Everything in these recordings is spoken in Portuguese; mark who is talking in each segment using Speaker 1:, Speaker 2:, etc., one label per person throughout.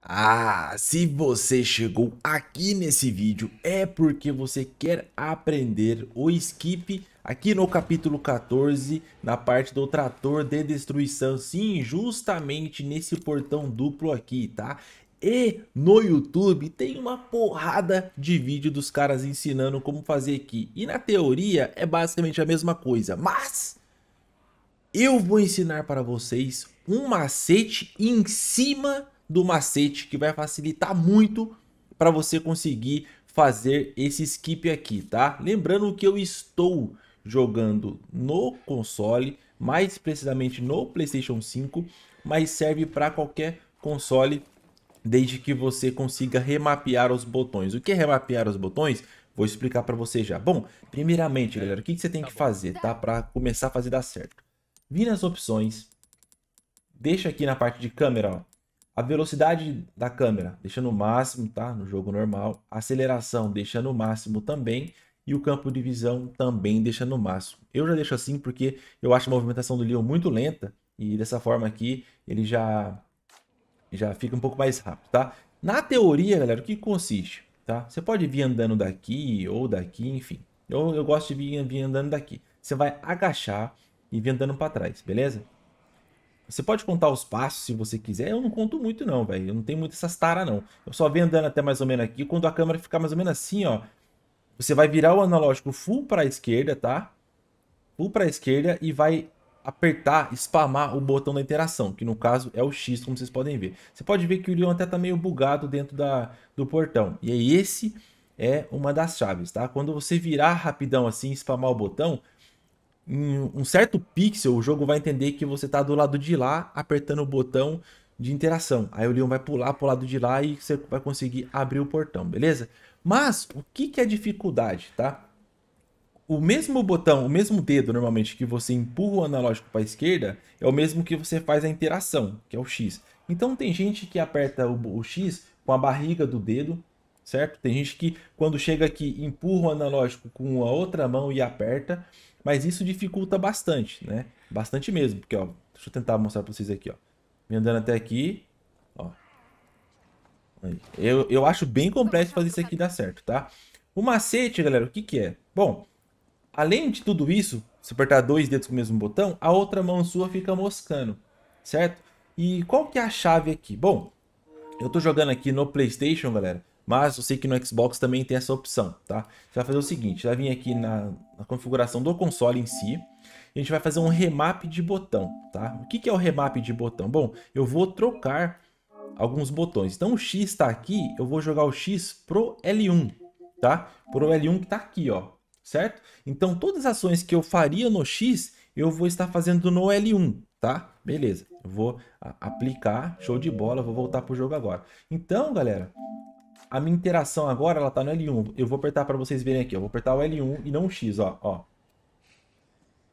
Speaker 1: Ah, se você chegou aqui nesse vídeo é porque você quer aprender o skip aqui no capítulo 14, na parte do trator de destruição, sim, justamente nesse portão duplo aqui, tá? E no YouTube tem uma porrada de vídeo dos caras ensinando como fazer aqui. E na teoria é basicamente a mesma coisa, mas eu vou ensinar para vocês um macete em cima do macete que vai facilitar muito para você conseguir fazer esse skip aqui, tá? Lembrando que eu estou jogando no console, mais precisamente no PlayStation 5, mas serve para qualquer console desde que você consiga remapear os botões. O que é remapear os botões? Vou explicar para você já. Bom, primeiramente, é, galera, o que, você tem tá que fazer, tá? Para começar a fazer dar certo. Vira nas opções, deixa aqui na parte de câmera, ó, a velocidade da câmera, deixando o máximo, tá? No jogo normal. A aceleração, deixando o máximo também. E o campo de visão também deixando o máximo. Eu já deixo assim porque eu acho a movimentação do Leon muito lenta. E dessa forma aqui, ele já, já fica um pouco mais rápido, tá? Na teoria, galera, o que consiste, tá? Você pode vir andando daqui ou daqui, enfim. Eu, eu gosto de vir, vir andando daqui. Você vai agachar e vir andando para trás, beleza? Você pode contar os passos se você quiser. Eu não conto muito, não, velho. Eu não tenho muito essas taras, não. Eu só venho andando até mais ou menos aqui. Quando a câmera ficar mais ou menos assim, ó. Você vai virar o analógico full para a esquerda, tá? Full para a esquerda e vai apertar, spamar o botão da interação, que no caso é o X, como vocês podem ver. Você pode ver que o Leon até tá meio bugado dentro da, do portão. E aí esse é uma das chaves, tá? Quando você virar rapidão assim, spamar o botão, em um certo pixel, o jogo vai entender que você está do lado de lá apertando o botão de interação. Aí o Leon vai pular para o lado de lá e você vai conseguir abrir o portão, beleza? Mas o que, que é dificuldade, tá? O mesmo botão, o mesmo dedo normalmente que você empurra o analógico para a esquerda é o mesmo que você faz a interação, que é o X. Então tem gente que aperta o, o X com a barriga do dedo, certo? Tem gente que, quando chega aqui, empurra o analógico com a outra mão e aperta, mas isso dificulta bastante, né? Bastante mesmo, porque, ó, deixa eu tentar mostrar para vocês aqui, ó. Me andando até aqui, ó. Eu, eu acho bem complexo fazer isso aqui dar certo, tá? O macete, galera, o que que é? Bom, além de tudo isso, se apertar dois dedos com o mesmo botão, a outra mão sua fica moscando, certo? E qual que é a chave aqui? Bom, eu tô jogando aqui no Playstation, galera, mas eu sei que no Xbox também tem essa opção, tá? Você vai fazer o seguinte, vai vir aqui na, na configuração do console em si, a gente vai fazer um remap de botão, tá? O que, que é o remap de botão? Bom, eu vou trocar alguns botões. Então o X está aqui, eu vou jogar o X pro L1, tá? Pro L1 que está aqui, ó, certo? Então todas as ações que eu faria no X, eu vou estar fazendo no L1, tá? Beleza, eu vou aplicar, show de bola, vou voltar pro jogo agora. Então, galera, a minha interação agora, ela tá no L1. Eu vou apertar para vocês verem aqui, Eu Vou apertar o L1 e não o X, ó. ó.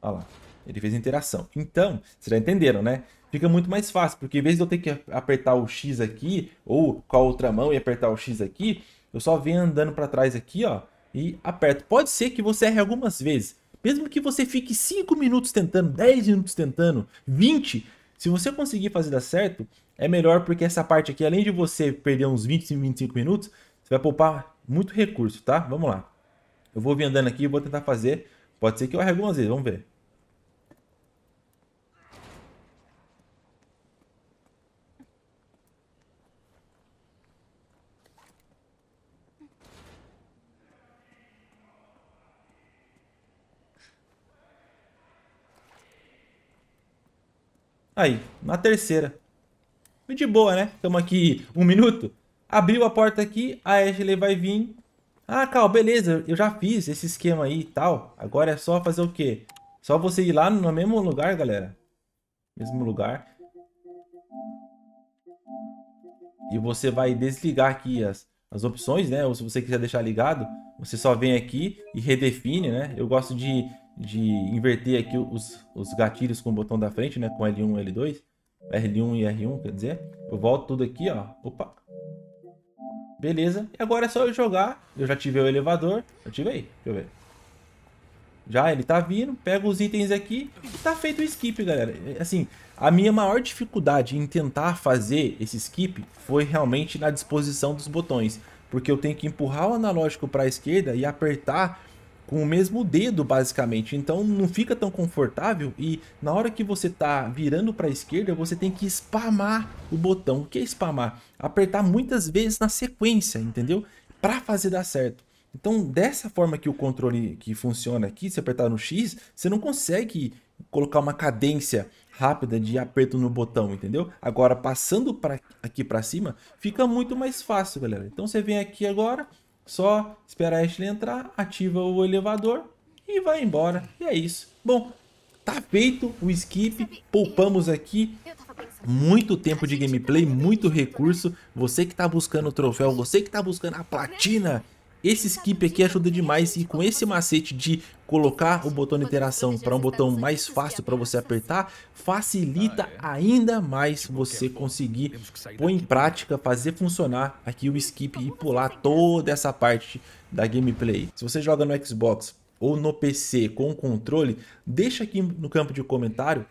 Speaker 1: Olha lá. Ele fez interação. Então, vocês já entenderam, né? Fica muito mais fácil, porque em vez de eu ter que apertar o X aqui, ou com a outra mão e apertar o X aqui, eu só venho andando para trás aqui, ó, e aperto. Pode ser que você erre algumas vezes. Mesmo que você fique 5 minutos tentando, 10 minutos tentando, 20, se você conseguir fazer dar certo, é melhor porque essa parte aqui, além de você perder uns 20, 25 minutos, você vai poupar muito recurso, tá? Vamos lá. Eu vou vir andando aqui e vou tentar fazer. Pode ser que eu erre algumas vezes, vamos ver. Aí, na terceira. E de boa, né? Estamos aqui um minuto. Abriu a porta aqui, a Ashley vai vir. Ah, Cal, beleza, eu já fiz esse esquema aí e tal. Agora é só fazer o quê? Só você ir lá no mesmo lugar, galera. Mesmo lugar. E você vai desligar aqui as, as opções, né? Ou se você quiser deixar ligado, você só vem aqui e redefine, né? Eu gosto de de inverter aqui os, os gatilhos com o botão da frente, né? Com L1 e L2, r 1 e R1, quer dizer, eu volto tudo aqui, ó, opa. Beleza, e agora é só eu jogar, eu já tive o elevador, ativei, deixa eu ver. Já ele tá vindo, pega os itens aqui e tá feito o skip, galera. É, assim, a minha maior dificuldade em tentar fazer esse skip foi realmente na disposição dos botões. Porque eu tenho que empurrar o analógico para a esquerda e apertar com o mesmo dedo, basicamente. Então não fica tão confortável e na hora que você tá virando para a esquerda, você tem que spamar o botão. O que é spamar? Apertar muitas vezes na sequência, entendeu? Para fazer dar certo. Então, dessa forma que o controle que funciona aqui, se apertar no X, você não consegue colocar uma cadência rápida de aperto no botão, entendeu? Agora, passando para aqui para cima, fica muito mais fácil, galera. Então, você vem aqui agora, só espera a Ashley entrar, ativa o elevador e vai embora. E é isso. Bom, tá feito o skip, poupamos aqui muito tempo de gameplay, muito recurso. Você que tá buscando o troféu, você que tá buscando a platina esse skip aqui ajuda demais e com esse macete de colocar o botão de interação para um botão mais fácil para você apertar, facilita ah, é. ainda mais tipo, você conseguir pôr em prática, fazer funcionar aqui o skip e pular toda essa parte da gameplay. Se você joga no Xbox ou no PC com o controle, deixa aqui no campo de comentário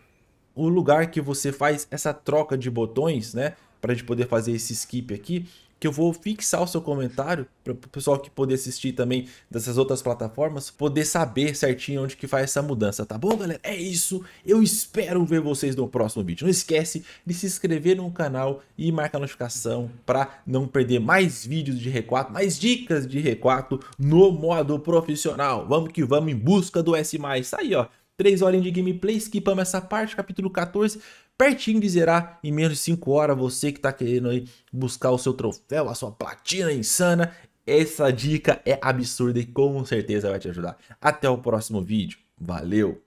Speaker 1: o lugar que você faz essa troca de botões, né? Para a gente poder fazer esse skip aqui que eu vou fixar o seu comentário para o pessoal que poder assistir também dessas outras plataformas, poder saber certinho onde que faz essa mudança, tá bom, galera? É isso. Eu espero ver vocês no próximo vídeo. Não esquece de se inscrever no canal e marcar a notificação para não perder mais vídeos de recuato, mais dicas de recuato no modo profissional. Vamos que vamos em busca do S+. Tá aí, ó. 3 horas de gameplay, skipamos essa parte, capítulo 14 pertinho de zerar em menos de 5 horas. Você que está querendo aí buscar o seu troféu, a sua platina insana, essa dica é absurda e com certeza vai te ajudar. Até o próximo vídeo. Valeu!